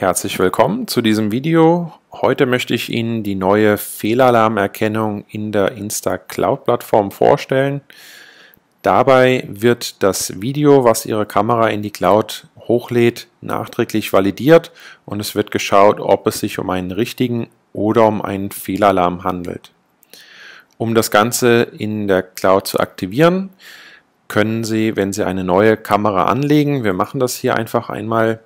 Herzlich willkommen zu diesem Video. Heute möchte ich Ihnen die neue Fehlalarmerkennung in der Insta Cloud Plattform vorstellen. Dabei wird das Video, was Ihre Kamera in die Cloud hochlädt, nachträglich validiert und es wird geschaut, ob es sich um einen richtigen oder um einen Fehlalarm handelt. Um das Ganze in der Cloud zu aktivieren, können Sie, wenn Sie eine neue Kamera anlegen, wir machen das hier einfach einmal,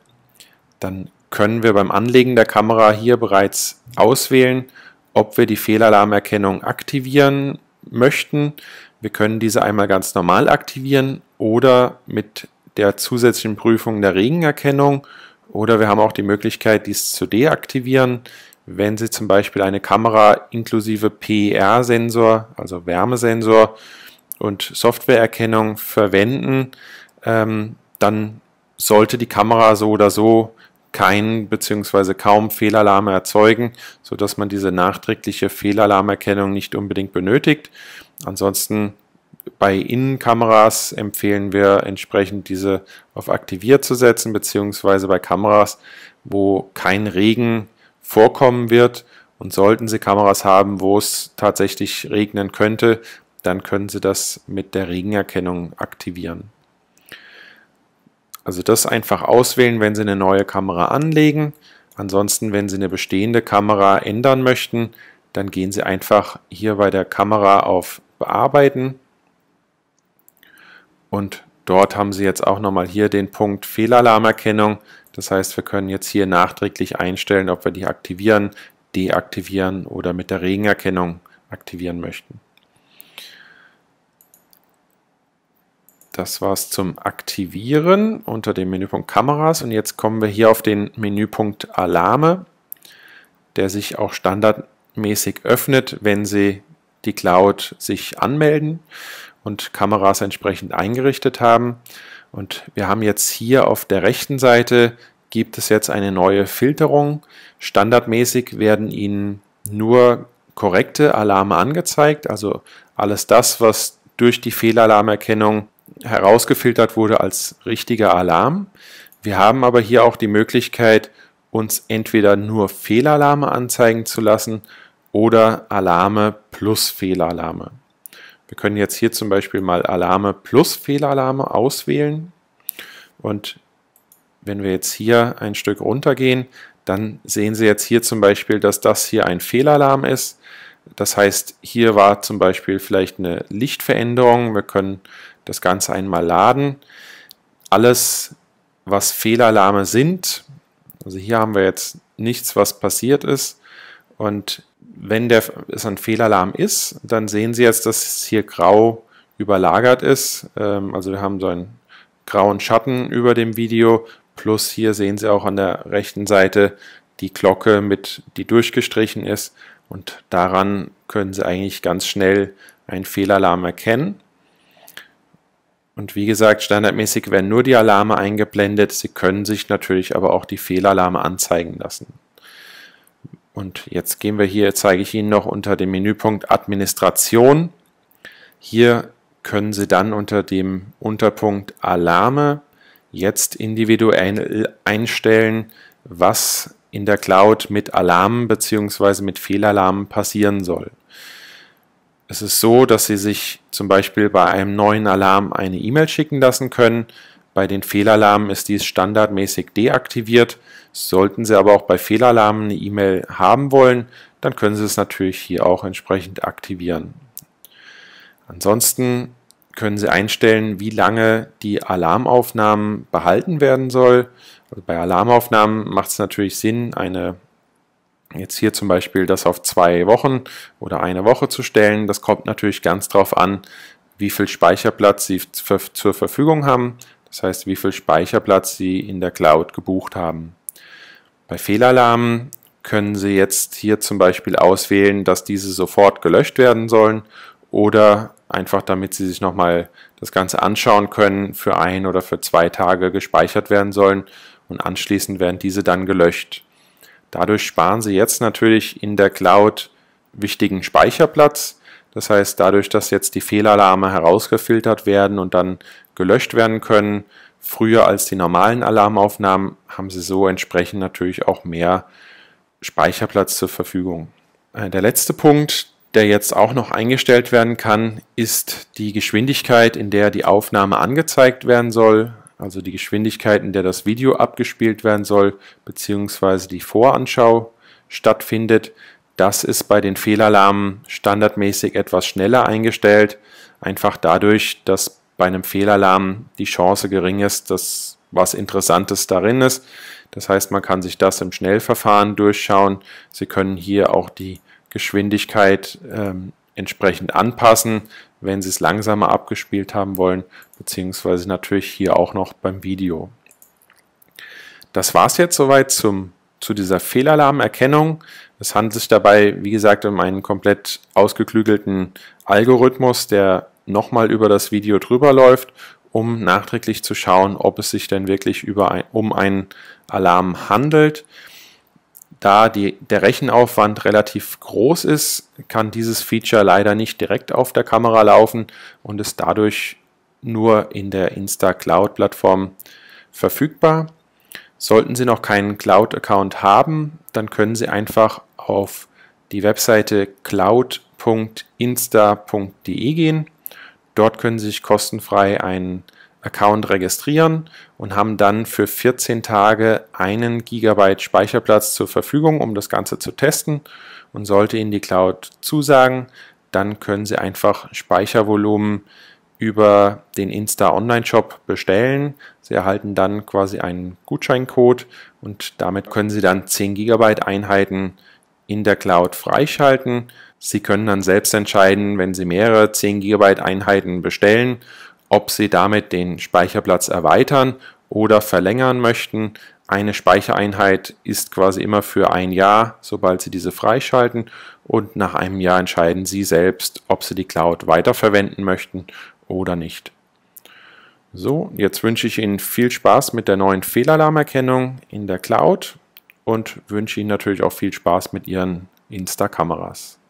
dann können wir beim Anlegen der Kamera hier bereits auswählen, ob wir die Fehlalarmerkennung aktivieren möchten. Wir können diese einmal ganz normal aktivieren oder mit der zusätzlichen Prüfung der Regenerkennung oder wir haben auch die Möglichkeit, dies zu deaktivieren, wenn Sie zum Beispiel eine Kamera inklusive per sensor also Wärmesensor und Softwareerkennung verwenden, ähm, dann sollte die Kamera so oder so kein bzw. kaum Fehlalarme erzeugen, sodass man diese nachträgliche Fehlalarmerkennung nicht unbedingt benötigt. Ansonsten bei Innenkameras empfehlen wir entsprechend diese auf aktiviert zu setzen, beziehungsweise bei Kameras, wo kein Regen vorkommen wird. Und sollten Sie Kameras haben, wo es tatsächlich regnen könnte, dann können Sie das mit der Regenerkennung aktivieren. Also das einfach auswählen, wenn Sie eine neue Kamera anlegen. Ansonsten, wenn Sie eine bestehende Kamera ändern möchten, dann gehen Sie einfach hier bei der Kamera auf Bearbeiten. Und dort haben Sie jetzt auch nochmal hier den Punkt Fehlalarmerkennung. Das heißt, wir können jetzt hier nachträglich einstellen, ob wir die aktivieren, deaktivieren oder mit der Regenerkennung aktivieren möchten. Das war's zum Aktivieren unter dem Menüpunkt Kameras und jetzt kommen wir hier auf den Menüpunkt Alarme, der sich auch standardmäßig öffnet, wenn Sie die Cloud sich anmelden und Kameras entsprechend eingerichtet haben. Und wir haben jetzt hier auf der rechten Seite gibt es jetzt eine neue Filterung. Standardmäßig werden Ihnen nur korrekte Alarme angezeigt, also alles das, was durch die Fehlalarmerkennung herausgefiltert wurde als richtiger Alarm. Wir haben aber hier auch die Möglichkeit, uns entweder nur Fehlalarme anzeigen zu lassen oder Alarme plus Fehlalarme. Wir können jetzt hier zum Beispiel mal Alarme plus Fehlalarme auswählen. Und wenn wir jetzt hier ein Stück runtergehen, dann sehen Sie jetzt hier zum Beispiel, dass das hier ein Fehlalarm ist. Das heißt, hier war zum Beispiel vielleicht eine Lichtveränderung. Wir können das Ganze einmal laden. Alles, was Fehlalarme sind, also hier haben wir jetzt nichts, was passiert ist. Und wenn der, es ein Fehlalarm ist, dann sehen Sie jetzt, dass es hier grau überlagert ist. Ähm, also wir haben so einen grauen Schatten über dem Video. Plus hier sehen Sie auch an der rechten Seite die Glocke mit, die durchgestrichen ist. Und daran können Sie eigentlich ganz schnell einen Fehlalarm erkennen. Und wie gesagt, standardmäßig werden nur die Alarme eingeblendet. Sie können sich natürlich aber auch die Fehlalarme anzeigen lassen. Und jetzt gehen wir hier, zeige ich Ihnen noch unter dem Menüpunkt Administration. Hier können Sie dann unter dem Unterpunkt Alarme jetzt individuell einstellen, was in der Cloud mit Alarmen bzw. mit Fehlalarmen passieren soll. Es ist so, dass Sie sich zum Beispiel bei einem neuen Alarm eine E-Mail schicken lassen können. Bei den Fehlalarmen ist dies standardmäßig deaktiviert. Sollten Sie aber auch bei Fehlalarmen eine E-Mail haben wollen, dann können Sie es natürlich hier auch entsprechend aktivieren. Ansonsten können Sie einstellen, wie lange die Alarmaufnahmen behalten werden soll also bei Alarmaufnahmen macht es natürlich Sinn, eine jetzt hier zum Beispiel das auf zwei Wochen oder eine Woche zu stellen. Das kommt natürlich ganz darauf an, wie viel Speicherplatz Sie zur Verfügung haben. Das heißt, wie viel Speicherplatz Sie in der Cloud gebucht haben. Bei Fehlalarmen können Sie jetzt hier zum Beispiel auswählen, dass diese sofort gelöscht werden sollen oder einfach damit Sie sich nochmal das Ganze anschauen können, für ein oder für zwei Tage gespeichert werden sollen und anschließend werden diese dann gelöscht. Dadurch sparen Sie jetzt natürlich in der Cloud wichtigen Speicherplatz. Das heißt, dadurch, dass jetzt die Fehlalarme herausgefiltert werden und dann gelöscht werden können, früher als die normalen Alarmaufnahmen, haben Sie so entsprechend natürlich auch mehr Speicherplatz zur Verfügung. Äh, der letzte Punkt, der jetzt auch noch eingestellt werden kann, ist die Geschwindigkeit, in der die Aufnahme angezeigt werden soll also die Geschwindigkeit, in der das Video abgespielt werden soll, beziehungsweise die Voranschau stattfindet. Das ist bei den Fehlalarmen standardmäßig etwas schneller eingestellt, einfach dadurch, dass bei einem Fehlalarm die Chance gering ist, dass was Interessantes darin ist. Das heißt, man kann sich das im Schnellverfahren durchschauen. Sie können hier auch die Geschwindigkeit ähm, entsprechend anpassen wenn Sie es langsamer abgespielt haben wollen, beziehungsweise natürlich hier auch noch beim Video. Das war es jetzt soweit zum, zu dieser Fehlalarmerkennung. Es handelt sich dabei, wie gesagt, um einen komplett ausgeklügelten Algorithmus, der nochmal über das Video drüber läuft, um nachträglich zu schauen, ob es sich denn wirklich über ein, um einen Alarm handelt. Da die, der Rechenaufwand relativ groß ist, kann dieses Feature leider nicht direkt auf der Kamera laufen und ist dadurch nur in der Insta-Cloud-Plattform verfügbar. Sollten Sie noch keinen Cloud-Account haben, dann können Sie einfach auf die Webseite cloud.insta.de gehen. Dort können Sie sich kostenfrei einen Account registrieren und haben dann für 14 Tage einen Gigabyte Speicherplatz zur Verfügung, um das Ganze zu testen. Und sollte Ihnen die Cloud zusagen, dann können Sie einfach Speichervolumen über den Insta Online Shop bestellen. Sie erhalten dann quasi einen Gutscheincode und damit können Sie dann 10 Gigabyte Einheiten in der Cloud freischalten. Sie können dann selbst entscheiden, wenn Sie mehrere 10 Gigabyte Einheiten bestellen, ob Sie damit den Speicherplatz erweitern oder verlängern möchten. Eine Speichereinheit ist quasi immer für ein Jahr, sobald Sie diese freischalten und nach einem Jahr entscheiden Sie selbst, ob Sie die Cloud weiterverwenden möchten oder nicht. So, jetzt wünsche ich Ihnen viel Spaß mit der neuen Fehlalarmerkennung in der Cloud und wünsche Ihnen natürlich auch viel Spaß mit Ihren Insta-Kameras.